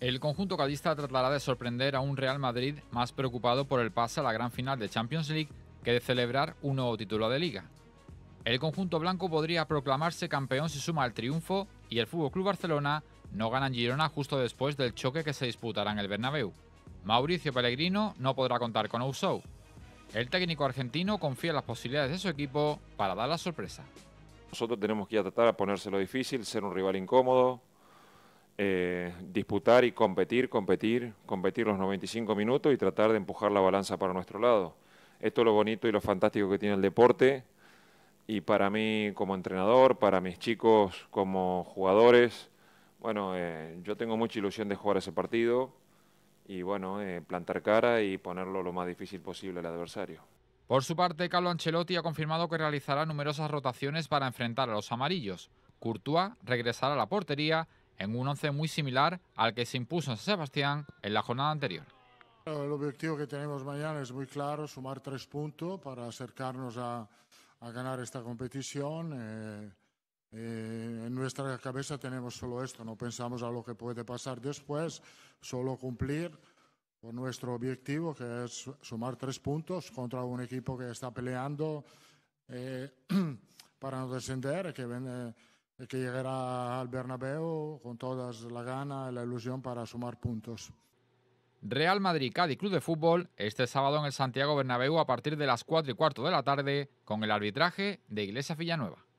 El conjunto cadista tratará de sorprender a un Real Madrid más preocupado por el pase a la gran final de Champions League que de celebrar un nuevo título de liga. El conjunto blanco podría proclamarse campeón si suma el triunfo y el FC Barcelona no gana en Girona justo después del choque que se disputará en el Bernabéu. Mauricio Pellegrino no podrá contar con Ousou. El técnico argentino confía en las posibilidades de su equipo para dar la sorpresa. Nosotros tenemos que tratar a ponérselo difícil, ser un rival incómodo, eh, disputar y competir, competir, competir los 95 minutos y tratar de empujar la balanza para nuestro lado. Esto es lo bonito y lo fantástico que tiene el deporte y para mí como entrenador, para mis chicos como jugadores, bueno, eh, yo tengo mucha ilusión de jugar ese partido y bueno, eh, plantar cara y ponerlo lo más difícil posible al adversario. Por su parte, Carlo Ancelotti ha confirmado que realizará numerosas rotaciones para enfrentar a los amarillos. Courtois regresará a la portería en un once muy similar al que se impuso en San Sebastián en la jornada anterior. El objetivo que tenemos mañana es muy claro, sumar tres puntos para acercarnos a, ganar esta competición. Eh, eh, en nuestra cabeza tenemos solo esto, no pensamos a lo que puede pasar después, solo cumplir con nuestro objetivo, que es sumar tres puntos contra un equipo que está peleando eh, para no descender, que viene y que llegará al Bernabéu con todas la gana y la ilusión para sumar puntos. Real Madrid Cádiz Club de Fútbol este sábado en el Santiago Bernabéu a partir de las 4 y cuarto de la tarde con el arbitraje de Iglesia Villanueva.